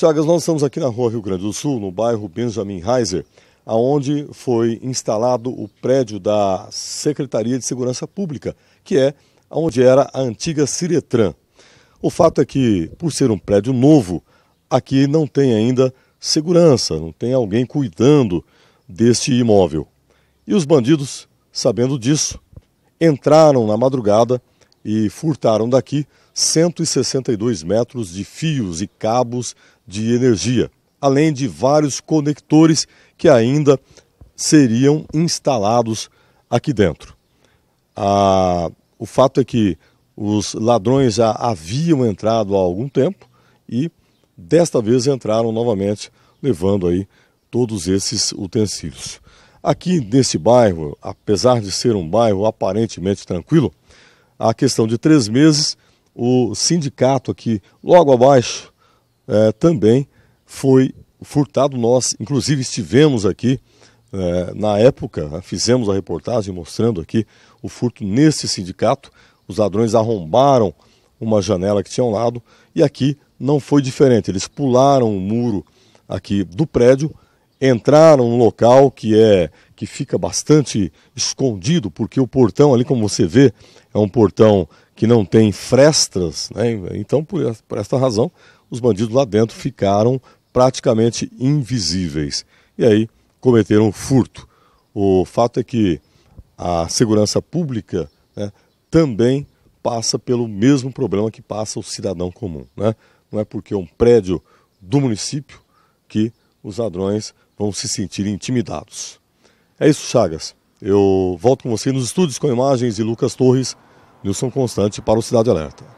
Chagas, nós estamos aqui na rua Rio Grande do Sul, no bairro Benjamin Reiser, aonde foi instalado o prédio da Secretaria de Segurança Pública, que é onde era a antiga Ciretran. O fato é que, por ser um prédio novo, aqui não tem ainda segurança, não tem alguém cuidando deste imóvel. E os bandidos, sabendo disso, entraram na madrugada e furtaram daqui 162 metros de fios e cabos de energia, além de vários conectores que ainda seriam instalados aqui dentro. Ah, o fato é que os ladrões já haviam entrado há algum tempo e desta vez entraram novamente, levando aí todos esses utensílios. Aqui nesse bairro, apesar de ser um bairro aparentemente tranquilo, a questão de três meses, o sindicato aqui logo abaixo é, também foi furtado. Nós, inclusive, estivemos aqui é, na época, né, fizemos a reportagem mostrando aqui o furto nesse sindicato. Os ladrões arrombaram uma janela que tinha ao lado e aqui não foi diferente. Eles pularam o muro aqui do prédio, entraram no local que é que fica bastante escondido, porque o portão ali, como você vê, é um portão que não tem frestas, né? então por, por esta razão os bandidos lá dentro ficaram praticamente invisíveis e aí cometeram furto. O fato é que a segurança pública né, também passa pelo mesmo problema que passa o cidadão comum. Né? Não é porque é um prédio do município que os ladrões vão se sentir intimidados. É isso, Chagas. Eu volto com você nos estúdios com imagens de Lucas Torres, Nilson Constante para o Cidade Alerta.